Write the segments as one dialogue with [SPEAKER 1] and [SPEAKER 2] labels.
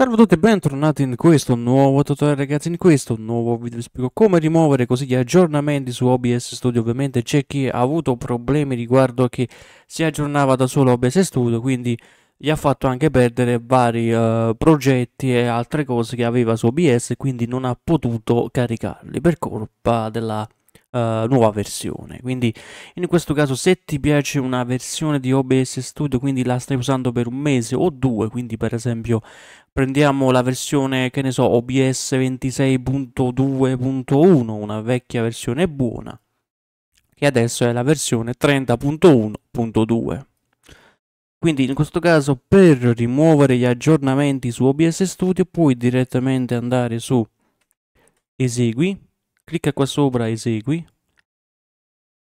[SPEAKER 1] Salve a tutti e bentornati in questo nuovo tutorial ragazzi, in questo nuovo video vi spiego come rimuovere così gli aggiornamenti su OBS Studio, ovviamente c'è chi ha avuto problemi riguardo a che si aggiornava da solo OBS Studio, quindi gli ha fatto anche perdere vari uh, progetti e altre cose che aveva su OBS, quindi non ha potuto caricarli per colpa della eh, nuova versione. Quindi in questo caso se ti piace una versione di OBS Studio, quindi la stai usando per un mese o due, quindi per esempio prendiamo la versione, che ne so, OBS 26.2.1, una vecchia versione buona, che adesso è la versione 30.1.2. Quindi in questo caso per rimuovere gli aggiornamenti su OBS Studio puoi direttamente andare su Esegui clicca qua sopra esegui,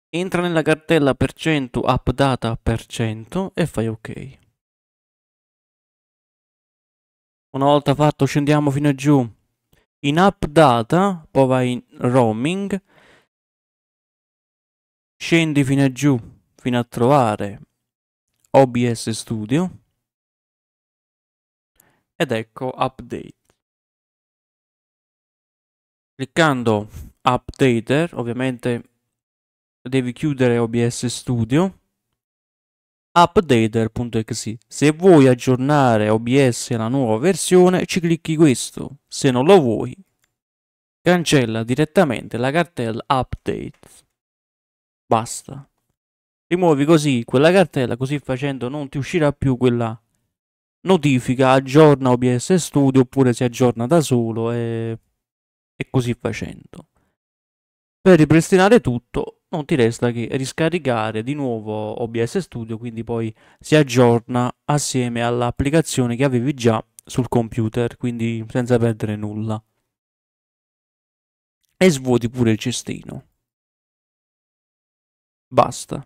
[SPEAKER 1] entra nella cartella percento appdata
[SPEAKER 2] percento e fai ok.
[SPEAKER 1] Una volta fatto scendiamo fino a giù. In app data, poi vai in roaming, scendi fino a giù, fino a trovare
[SPEAKER 2] OBS Studio ed ecco update cliccando
[SPEAKER 1] updater ovviamente devi chiudere OBS Studio updater.exe se vuoi aggiornare OBS alla nuova versione ci clicchi questo se non lo vuoi cancella direttamente la cartella update basta rimuovi così quella cartella così facendo non ti uscirà più quella notifica aggiorna OBS Studio oppure si aggiorna da solo e e così facendo. Per ripristinare tutto non ti resta che riscaricare di nuovo OBS Studio, quindi poi si aggiorna assieme all'applicazione che avevi già sul computer, quindi senza perdere nulla. E svuoti
[SPEAKER 2] pure il cestino. Basta.